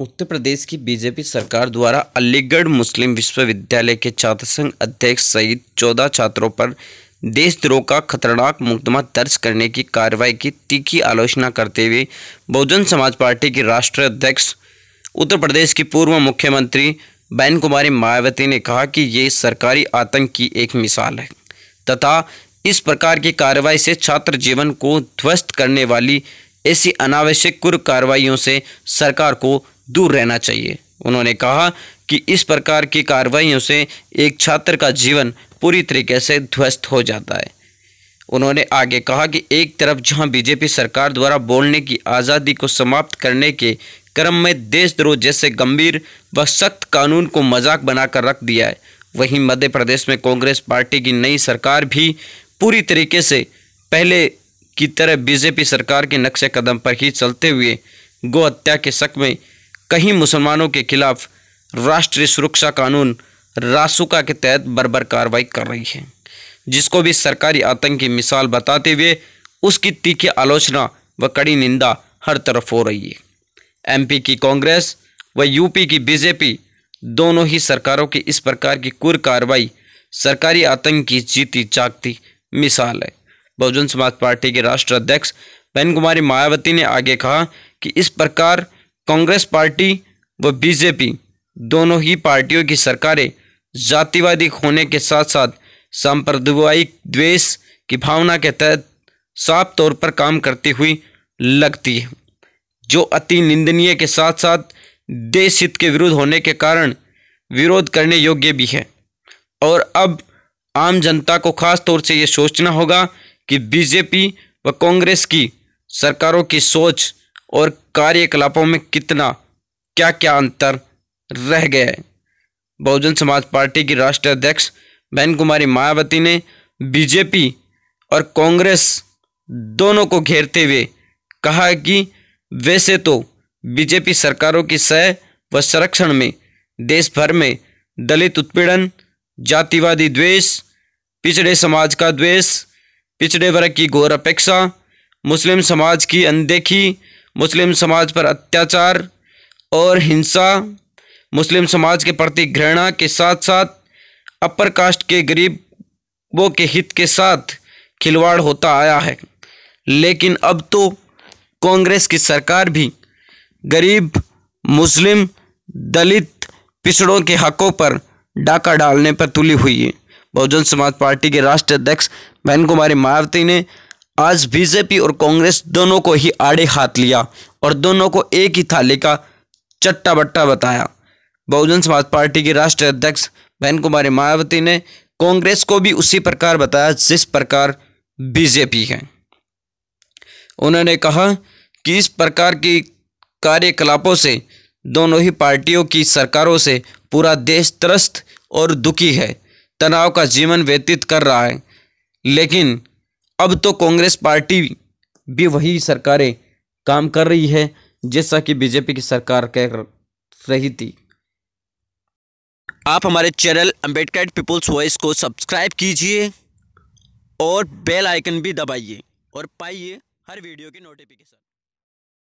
उत्तर प्रदेश की बीजेपी सरकार द्वारा अलीगढ़ मुस्लिम विश्वविद्यालय के छात्र संघ अध्यक्ष सहित चौदह छात्रों पर देशद्रोह का खतरनाक मुकदमा दर्ज करने की कार्रवाई की तीखी आलोचना करते हुए बहुजन समाज पार्टी की राष्ट्रीय अध्यक्ष उत्तर प्रदेश की पूर्व मुख्यमंत्री बैन कुमारी मायावती ने कहा कि ये सरकारी आतंक की एक मिसाल है तथा इस प्रकार की कार्रवाई से छात्र जीवन को ध्वस्त करने वाली ऐसी अनावश्यक कुर कार्रवाइयों से सरकार को दूर रहना चाहिए उन्होंने कहा कि इस प्रकार की कार्रवाइयों से एक छात्र का जीवन पूरी तरीके से ध्वस्त हो जाता है उन्होंने आगे कहा कि एक तरफ जहां बीजेपी सरकार द्वारा बोलने की आज़ादी को समाप्त करने के क्रम में देशद्रोह जैसे गंभीर व सख्त कानून को मजाक बनाकर रख दिया है वहीं मध्य प्रदेश में कांग्रेस पार्टी की नई सरकार भी पूरी तरीके से पहले की तरह बीजेपी सरकार के नक्शे कदम पर ही चलते हुए गो हत्या के शक में कहीं मुसलमानों के खिलाफ राष्ट्रीय सुरक्षा कानून रासुका के तहत बरबर कार्रवाई कर रही है जिसको भी सरकारी आतंकी मिसाल बताते हुए उसकी तीखी आलोचना व कड़ी निंदा हर तरफ हो रही है एमपी की कांग्रेस व यूपी की बीजेपी दोनों ही सरकारों की इस प्रकार की कुर कार्रवाई सरकारी आतंक की जीती जागती मिसाल है बहुजन समाज पार्टी के राष्ट्र अध्यक्ष बहन कुमारी मायावती ने आगे कहा कि इस प्रकार कांग्रेस पार्टी व बीजेपी दोनों ही पार्टियों की सरकारें जातिवादी होने के साथ साथ सांप्रदायिक द्वेष की भावना के तहत साफ तौर पर काम करती हुई लगती है जो अति निंदनीय के साथ साथ देश हित के विरुद्ध होने के कारण विरोध करने योग्य भी है और अब आम जनता को खास तौर से ये सोचना होगा कि बीजेपी व कांग्रेस की सरकारों की सोच और कार्यकलापों में कितना क्या क्या अंतर रह गया है बहुजन समाज पार्टी की राष्ट्रीय अध्यक्ष बहन कुमारी मायावती ने बीजेपी और कांग्रेस दोनों को घेरते हुए कहा कि वैसे तो बीजेपी सरकारों की सह व संरक्षण में देश भर में दलित उत्पीड़न जातिवादी द्वेष पिछड़े समाज का द्वेष पिछड़े वर्ग की घोर अपेक्षा मुस्लिम समाज की अनदेखी मुस्लिम समाज पर अत्याचार और हिंसा मुस्लिम समाज के प्रति घृणा के साथ साथ अपर कास्ट के गरीबों के हित के साथ खिलवाड़ होता आया है लेकिन अब तो कांग्रेस की सरकार भी गरीब मुस्लिम दलित पिछड़ों के हकों पर डाका डालने पर तुली हुई है बहुजन समाज पार्टी के राष्ट्रीय अध्यक्ष बहन कुमारी मायावती ने आज बीजेपी और कांग्रेस दोनों को ही आड़े हाथ लिया और दोनों को एक ही थाली का चट्टा बट्टा बताया बहुजन समाज पार्टी की राष्ट्रीय अध्यक्ष बहन कुमारी मायावती ने कांग्रेस को भी उसी प्रकार बताया जिस प्रकार बीजेपी है उन्होंने कहा कि इस प्रकार की कार्यकलापों से दोनों ही पार्टियों की सरकारों से पूरा देश त्रस्त और दुखी है तनाव का जीवन व्यतीत कर रहा है लेकिन अब तो कांग्रेस पार्टी भी वही सरकारें काम कर रही है जैसा कि बीजेपी की सरकार कह रही थी आप हमारे चैनल अम्बेडकर पीपुल्स वॉइस को सब्सक्राइब कीजिए और बेल आइकन भी दबाइए और पाइए हर वीडियो की नोटिफिकेशन